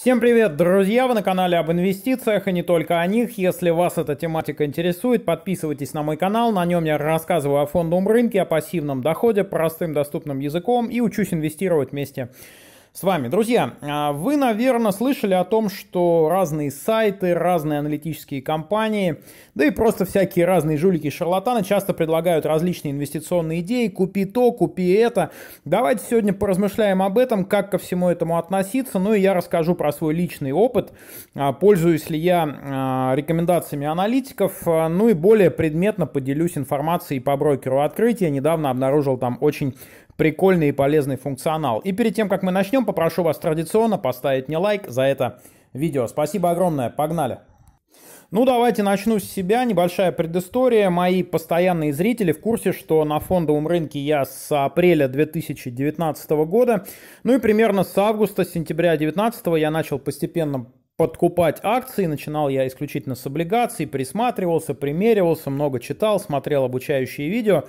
Всем привет, друзья! Вы на канале об инвестициях и не только о них. Если вас эта тематика интересует, подписывайтесь на мой канал. На нем я рассказываю о фондовом рынке, о пассивном доходе, простым доступным языком и учусь инвестировать вместе с вами. Друзья, а, вы, наверное, слышали о том, что разные сайты, разные аналитические компании, да и просто всякие разные жулики и шарлатаны часто предлагают различные инвестиционные идеи. Купи то, купи это. Давайте сегодня поразмышляем об этом, как ко всему этому относиться. Ну и я расскажу про свой личный опыт, а, пользуюсь ли я а, рекомендациями аналитиков, ну и более предметно поделюсь информацией по брокеру открытия. Недавно обнаружил там очень прикольный и полезный функционал. И перед тем, как мы начнем, попрошу вас традиционно поставить мне лайк за это видео. Спасибо огромное, погнали! Ну, давайте начну с себя. Небольшая предыстория. Мои постоянные зрители в курсе, что на фондовом рынке я с апреля 2019 года. Ну и примерно с августа, сентября 2019 я начал постепенно подкупать акции. Начинал я исключительно с облигаций, присматривался, примеривался, много читал, смотрел обучающие видео.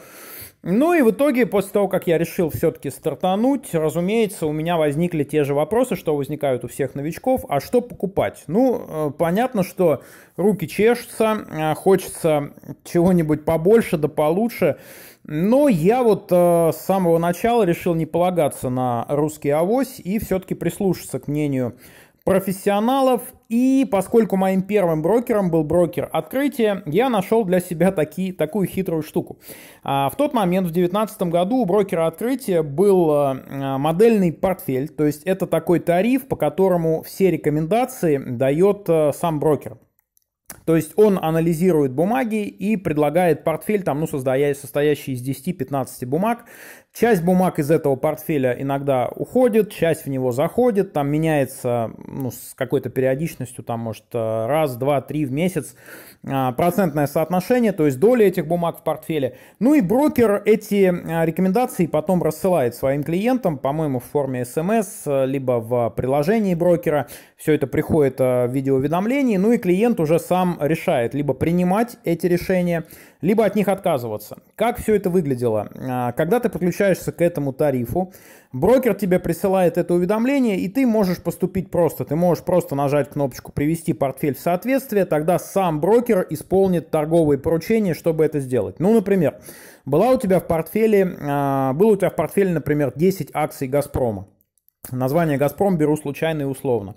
Ну и в итоге, после того, как я решил все-таки стартануть, разумеется, у меня возникли те же вопросы, что возникают у всех новичков, а что покупать? Ну, э, понятно, что руки чешутся, э, хочется чего-нибудь побольше да получше, но я вот э, с самого начала решил не полагаться на русский авось и все-таки прислушаться к мнению профессионалов. И поскольку моим первым брокером был брокер открытия, я нашел для себя таки, такую хитрую штуку. А, в тот момент, в 2019 году, у брокера открытия был а, модельный портфель. То есть это такой тариф, по которому все рекомендации дает а, сам брокер. То есть он анализирует бумаги и предлагает портфель, там, ну, состоящий из 10-15 бумаг, Часть бумаг из этого портфеля иногда уходит, часть в него заходит, там меняется ну, с какой-то периодичностью, там может э, раз, два, три в месяц э, процентное соотношение, то есть доля этих бумаг в портфеле. Ну и брокер эти э, рекомендации потом рассылает своим клиентам, по-моему, в форме смс, эм либо в приложении брокера. Все это приходит в виде уведомлений, ну и клиент уже сам решает, либо принимать эти решения, либо от них отказываться. Как все это выглядело? Когда ты подключаешь подключаешься к этому тарифу, брокер тебе присылает это уведомление, и ты можешь поступить просто. Ты можешь просто нажать кнопочку «Привести портфель в соответствие», тогда сам брокер исполнит торговые поручения, чтобы это сделать. Ну, например, была у тебя в портфеле, а, было у тебя в портфеле, например, 10 акций «Газпрома». Название «Газпром» беру случайно и условно.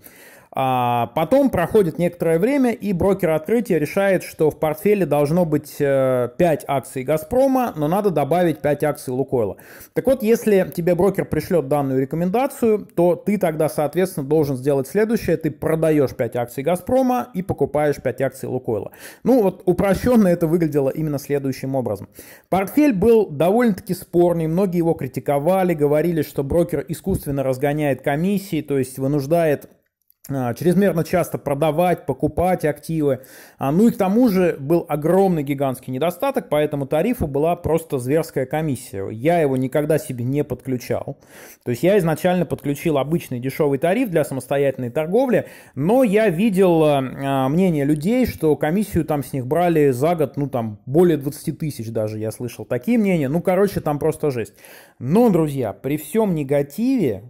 А потом проходит некоторое время, и брокер открытия решает, что в портфеле должно быть 5 э, акций «Газпрома», но надо добавить 5 акций «Лукойла». Так вот, если тебе брокер пришлет данную рекомендацию, то ты тогда, соответственно, должен сделать следующее. Ты продаешь 5 акций «Газпрома» и покупаешь 5 акций «Лукойла». Ну вот упрощенно это выглядело именно следующим образом. Портфель был довольно-таки спорный, многие его критиковали, говорили, что брокер искусственно разгоняет комиссии, то есть вынуждает а, чрезмерно часто продавать, покупать активы. А, ну и к тому же был огромный гигантский недостаток, поэтому тарифу была просто зверская комиссия. Я его никогда себе не подключал. То есть я изначально подключил обычный дешевый тариф для самостоятельной торговли, но я видел а, мнение людей, что комиссию там с них брали за год, ну там более 20 тысяч даже, я слышал такие мнения. Ну короче, там просто жесть. Но, друзья, при всем негативе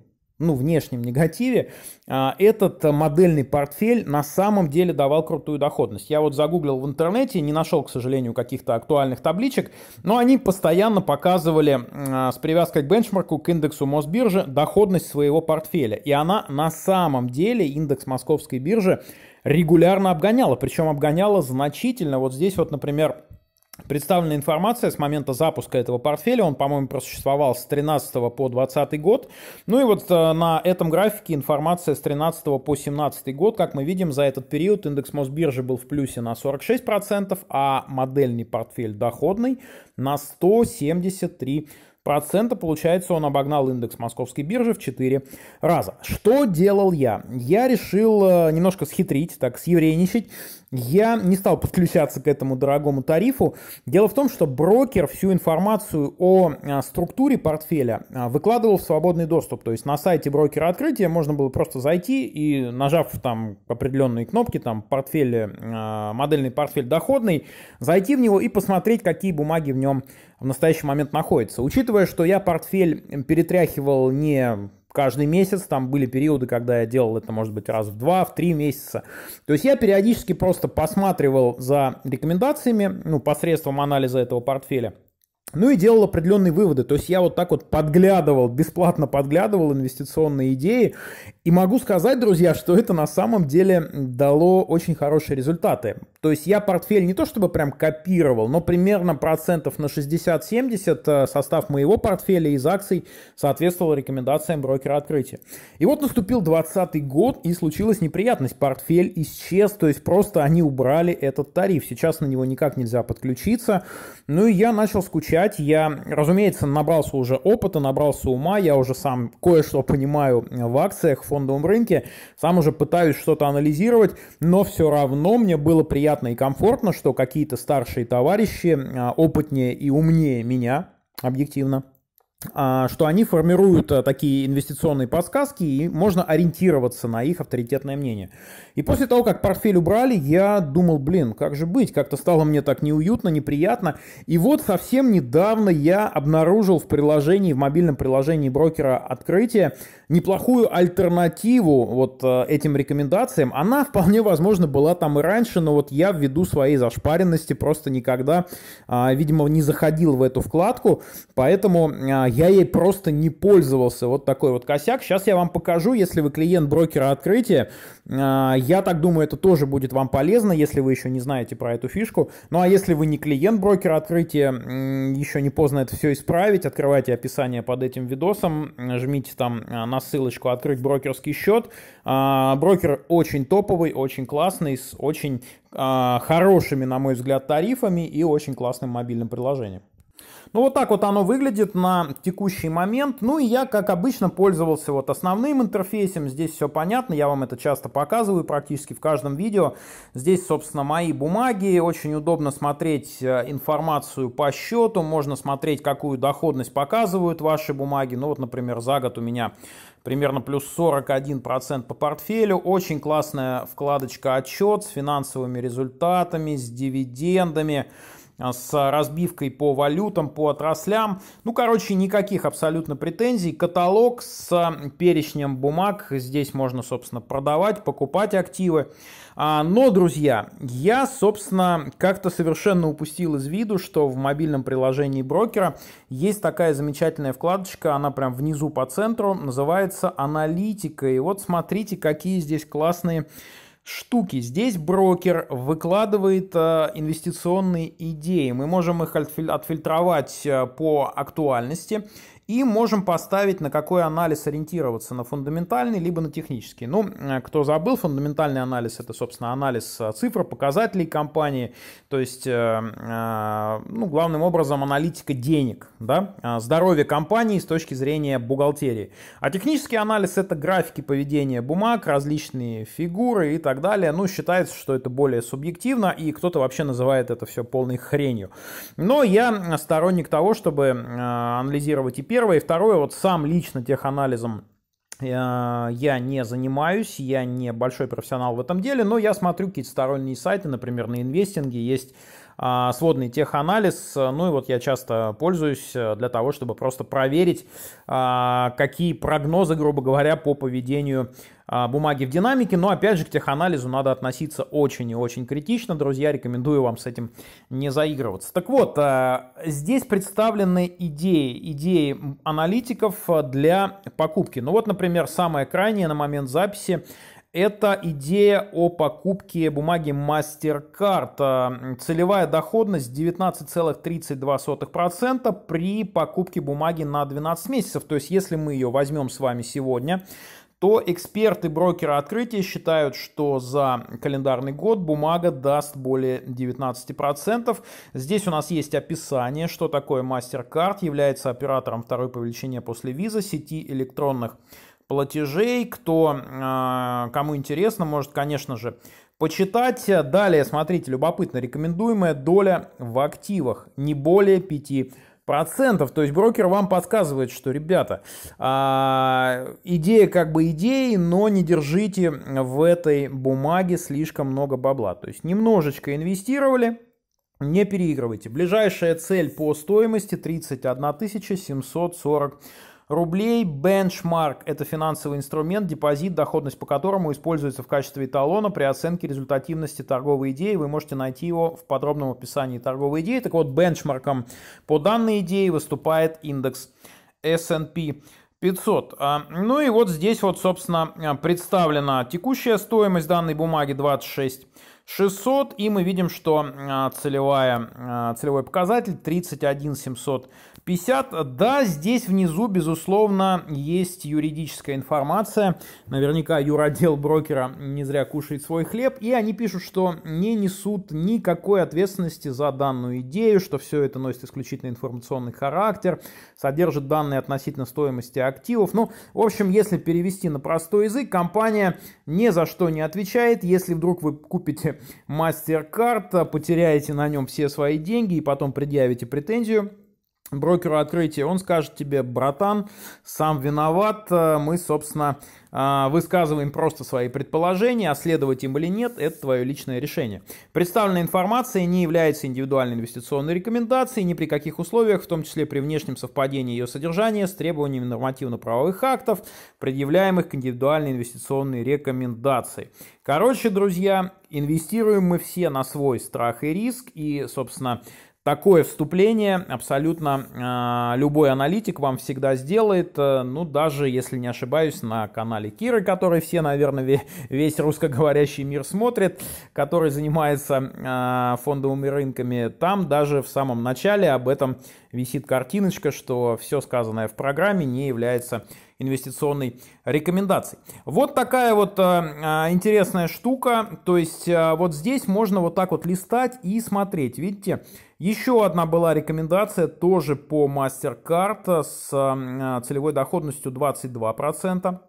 ну, внешнем негативе, а, этот э, модельный портфель на самом деле давал крутую доходность. Я вот загуглил в интернете, не нашел, к сожалению, каких-то актуальных табличек, но они постоянно показывали а, с привязкой к бенчмарку, к индексу Мосбиржи, доходность своего портфеля. И она на самом деле, индекс московской биржи, регулярно обгоняла, причем обгоняла значительно. Вот здесь вот, например, представлена информация с момента запуска этого портфеля. Он, по-моему, просуществовал с 13 по 20 год. Ну и вот э, на этом графике информация с 13 по 17 год. Как мы видим, за этот период индекс Мосбиржи был в плюсе на 46%, а модельный портфель доходный на 173% процента. Получается, он обогнал индекс московской биржи в 4 раза. Что делал я? Я решил э, немножко схитрить, так съевреничать я не стал подключаться к этому дорогому тарифу. Дело в том, что брокер всю информацию о а, структуре портфеля а, выкладывал в свободный доступ. То есть на сайте брокера открытия можно было просто зайти и, нажав там определенные кнопки, там портфель, э, модельный портфель доходный, зайти в него и посмотреть, какие бумаги в нем в настоящий момент находятся. Учитывая, что я портфель перетряхивал не каждый месяц. Там были периоды, когда я делал это, может быть, раз в два, в три месяца. То есть я периодически просто посматривал за рекомендациями, ну, посредством анализа этого портфеля. Ну и делал определенные выводы. То есть я вот так вот подглядывал, бесплатно подглядывал инвестиционные идеи. И могу сказать, друзья, что это на самом деле дало очень хорошие результаты. То есть я портфель не то чтобы прям копировал, но примерно процентов на 60-70 э, состав моего портфеля из акций соответствовал рекомендациям брокера открытия. И вот наступил 2020 год и случилась неприятность. Портфель исчез, то есть просто они убрали этот тариф. Сейчас на него никак нельзя подключиться. Ну и я начал скучать играть. Я, разумеется, набрался уже опыта, набрался ума, я уже сам кое-что понимаю э, в акциях, в фондовом рынке, сам уже пытаюсь что-то анализировать, но все равно мне было приятно и комфортно, что какие-то старшие товарищи э, опытнее и умнее меня, объективно, а, что они формируют э, такие инвестиционные подсказки, и можно ориентироваться на их авторитетное мнение. И после того, как портфель убрали, я думал, блин, как же быть? Как-то стало мне так неуютно, неприятно. И вот совсем недавно я обнаружил в приложении, в мобильном приложении брокера «Открытие» неплохую альтернативу вот э, этим рекомендациям. Она вполне возможно была там и раньше, но вот я ввиду своей зашпаренности просто никогда, а, видимо, не заходил в эту вкладку, поэтому а, я ей просто не пользовался. Вот такой вот косяк. Сейчас я вам покажу, если вы клиент брокера открытия. А, я так думаю, это тоже будет вам полезно, если вы еще не знаете про эту фишку. Ну а если вы не клиент брокера открытия, еще не поздно это все исправить. Открывайте описание под этим видосом, жмите там а, на ссылочку «Открыть брокерский счет». А, брокер очень топовый, очень классный, с очень хорошими, на мой взгляд, тарифами и очень классным мобильным приложением. Ну вот так вот оно выглядит на текущий момент. Ну и я, как обычно, пользовался вот основным интерфейсом. Здесь все понятно, я вам это часто показываю практически в каждом видео. Здесь, собственно, мои бумаги. Очень удобно смотреть э, информацию по счету. Можно смотреть, какую доходность показывают ваши бумаги. Ну вот, например, за год у меня примерно плюс 41% по портфелю. Очень классная вкладочка «Отчет» с финансовыми результатами, с дивидендами. А, с разбивкой по валютам, по отраслям. Ну, короче, никаких абсолютно претензий. Каталог с а, перечнем бумаг. Здесь можно, собственно, продавать, покупать активы. А, но, друзья, я, собственно, как-то совершенно упустил из виду, что в мобильном приложении брокера есть такая замечательная вкладочка, она прям внизу по центру, называется «Аналитика». И вот смотрите, какие здесь классные штуки. Здесь брокер выкладывает э, инвестиционные идеи. Мы можем их отфильтровать э, по актуальности. И можем поставить, на какой анализ ориентироваться, на фундаментальный, либо на технический. Ну, э, кто забыл, фундаментальный анализ – это, собственно, анализ э, цифр, показателей компании, то есть, э, ну, главным образом, аналитика денег, да, здоровье компании с точки зрения бухгалтерии. А технический анализ – это графики поведения бумаг, различные фигуры и так далее. Ну, считается, что это более субъективно, и кто-то вообще называет это все полной хренью. Но я сторонник того, чтобы анализировать и первое. И второе, вот сам лично теханализом э, я не занимаюсь, я не большой профессионал в этом деле, но я смотрю какие-то сторонние сайты, например, на инвестинге есть а, сводный теханализ, ну и вот я часто пользуюсь э, для того, чтобы просто проверить, а, какие прогнозы, грубо говоря, по поведению а, бумаги в динамике, но опять же к теханализу надо относиться очень и очень критично, друзья, рекомендую вам с этим не заигрываться. Так вот, а, здесь представлены идеи, идеи аналитиков а, для покупки. Ну вот, например, самая крайняя на момент записи это идея о покупке бумаги MasterCard. Целевая доходность 19,32% при покупке бумаги на 12 месяцев. То есть, если мы ее возьмем с вами сегодня, то эксперты брокера открытия считают, что за календарный год бумага даст более 19%. Здесь у нас есть описание, что такое MasterCard, является оператором второй по величине после виза сети электронных платежей. Кто, а, кому интересно, может, конечно же, почитать. Далее, смотрите, любопытно, рекомендуемая доля в активах не более 5% процентов. То есть брокер вам подсказывает, что, ребята, а, идея как бы идеи, но не держите в этой бумаге слишком много бабла. То есть немножечко инвестировали, не переигрывайте. Ближайшая цель по стоимости 31 740 рублей. Бенчмарк – это финансовый инструмент, депозит, доходность по которому используется в качестве эталона при оценке результативности торговой идеи. Вы можете найти его в подробном описании торговой идеи. Так вот, бенчмарком по данной идее выступает индекс S&P 500. А, ну и вот здесь вот, собственно, а, представлена текущая стоимость данной бумаги 26 600, и мы видим, что а, целевая, целевой показатель 31 700 50. Да, здесь внизу, безусловно, есть юридическая информация. Наверняка юродел брокера не зря кушает свой хлеб. И они пишут, что не несут никакой ответственности за данную идею, что все это носит исключительно информационный характер, содержит данные относительно стоимости активов. Ну, в общем, если перевести на простой язык, компания ни за что не отвечает. Если вдруг вы купите MasterCard, потеряете на нем все свои деньги и потом предъявите претензию, брокеру открытия, он скажет тебе, братан, сам виноват, э, мы, собственно, э, высказываем просто свои предположения, а следовать им или нет, это твое личное решение. Представленная информация не является индивидуальной инвестиционной рекомендацией ни при каких условиях, в том числе при внешнем совпадении ее содержания с требованиями нормативно-правовых актов, предъявляемых к индивидуальной инвестиционной рекомендации. Короче, друзья, инвестируем мы все на свой страх и риск, и, собственно, Такое вступление абсолютно а, любой аналитик вам всегда сделает, э, ну даже если не ошибаюсь, на канале Киры, который все, наверное, весь русскоговорящий мир смотрит, который занимается а, фондовыми рынками, там даже в самом начале об этом висит картиночка, что все сказанное в программе не является инвестиционной рекомендации. Вот такая вот а, интересная штука. То есть а, вот здесь можно вот так вот листать и смотреть. Видите, еще одна была рекомендация тоже по MasterCard с а, целевой доходностью 22%.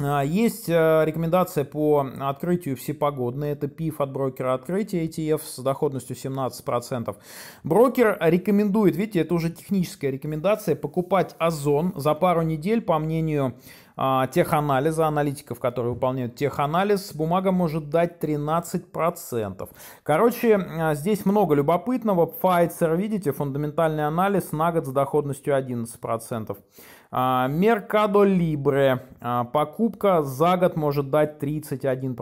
А, есть э, рекомендация по открытию всепогодной, это PIF от брокера открытия ETF с доходностью 17%. Брокер рекомендует, видите, это уже техническая рекомендация, покупать Озон за пару недель, по мнению а, теханализа, аналитиков, которые выполняют теханализ, бумага может дать 13%. Короче, а, здесь много любопытного. Pfizer, видите, фундаментальный анализ на год с доходностью 11%. Меркадо Либре. А, покупка за год может дать 31%.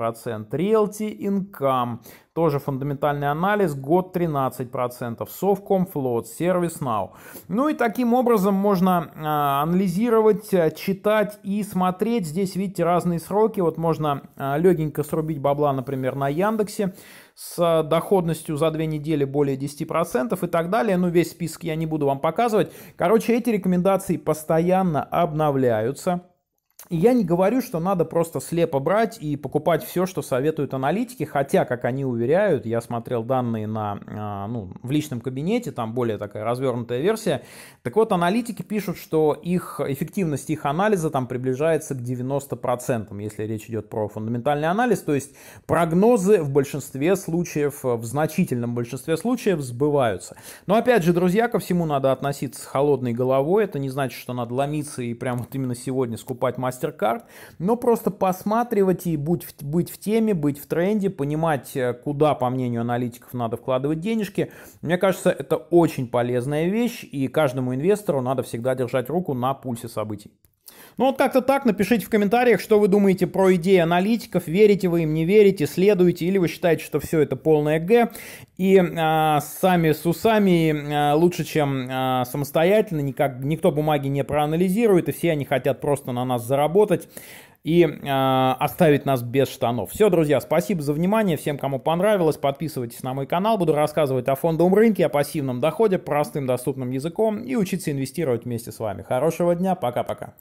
Realty Income. Тоже фундаментальный анализ, год 13%. Совкомфлот, ServiceNow. Ну и таким образом можно а, анализировать, а, читать и смотреть. Здесь, видите, разные сроки. Вот можно а, легенько срубить бабла, например, на Яндексе с доходностью за две недели более 10% и так далее. Ну, весь список я не буду вам показывать. Короче, эти рекомендации постоянно обновляются. И я не говорю, что надо просто слепо брать и покупать все, что советуют аналитики, хотя, как они уверяют, я смотрел данные на, а, ну, в личном кабинете, там более такая развернутая версия. Так вот, аналитики пишут, что их эффективность их анализа там приближается к 90%, если речь идет про фундаментальный анализ, то есть прогнозы в большинстве случаев, в значительном большинстве случаев сбываются. Но опять же, друзья, ко всему надо относиться с холодной головой, это не значит, что надо ломиться и прямо вот именно сегодня скупать мастер MasterCard, но просто посматривать и будь, быть в теме, быть в тренде, понимать, э, куда, по мнению аналитиков, надо вкладывать денежки. Мне кажется, это очень полезная вещь, и каждому инвестору надо всегда держать руку на пульсе событий. Ну вот как-то так, напишите в комментариях, что вы думаете про идеи аналитиков, верите вы им, не верите, следуете, или вы считаете, что все это полное Г, и э, сами с усами э, лучше, чем э, самостоятельно, никак, никто бумаги не проанализирует, и все они хотят просто на нас заработать и э, оставить нас без штанов. Все, друзья, спасибо за внимание. Всем, кому понравилось, подписывайтесь на мой канал. Буду рассказывать о фондовом рынке, о пассивном доходе простым доступным языком и учиться инвестировать вместе с вами. Хорошего дня, пока-пока.